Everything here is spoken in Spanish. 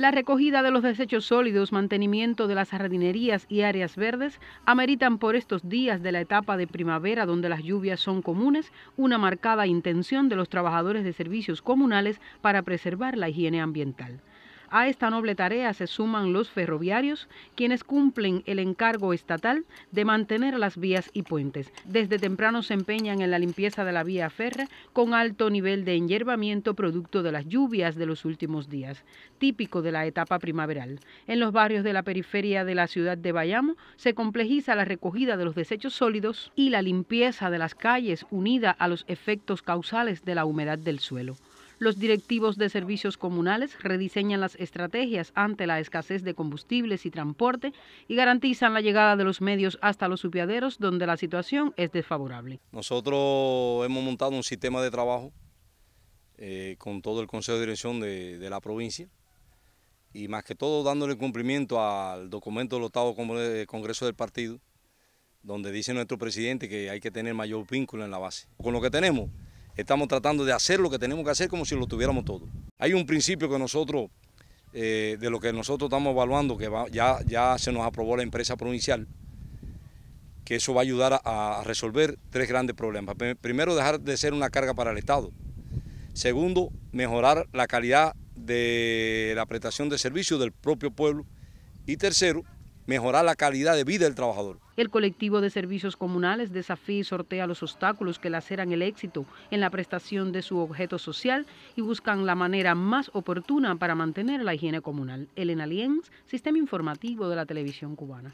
La recogida de los desechos sólidos, mantenimiento de las jardinerías y áreas verdes ameritan por estos días de la etapa de primavera donde las lluvias son comunes una marcada intención de los trabajadores de servicios comunales para preservar la higiene ambiental. A esta noble tarea se suman los ferroviarios, quienes cumplen el encargo estatal de mantener las vías y puentes. Desde temprano se empeñan en la limpieza de la vía férrea con alto nivel de enyerbamiento producto de las lluvias de los últimos días, típico de la etapa primaveral. En los barrios de la periferia de la ciudad de Bayamo se complejiza la recogida de los desechos sólidos y la limpieza de las calles unida a los efectos causales de la humedad del suelo. Los directivos de servicios comunales rediseñan las estrategias ante la escasez de combustibles y transporte y garantizan la llegada de los medios hasta los supiaderos donde la situación es desfavorable. Nosotros hemos montado un sistema de trabajo eh, con todo el Consejo de Dirección de, la provincia y más que todo dándole cumplimiento al documento del octavo eh, Congreso del Partido, donde dice nuestro presidente que hay que tener mayor vínculo en la base. Con lo que tenemos, Estamos tratando de hacer lo que tenemos que hacer como si lo tuviéramos todo. Hay un principio que nosotros, eh, de lo que nosotros estamos evaluando, que ya, ya se nos aprobó la empresa provincial, que eso va a ayudar a, a resolver tres grandes problemas. Primero, dejar de ser una carga para el Estado. Segundo, mejorar la calidad de la prestación de servicios del propio pueblo. Y tercero, mejorar la calidad de vida del trabajador. El colectivo de servicios comunales desafía y sortea los obstáculos que laceran el éxito en la prestación de su objeto social y buscan la manera más oportuna para mantener la higiene comunal. Elena Lienz, Sistema Informativo de la Televisión Cubana.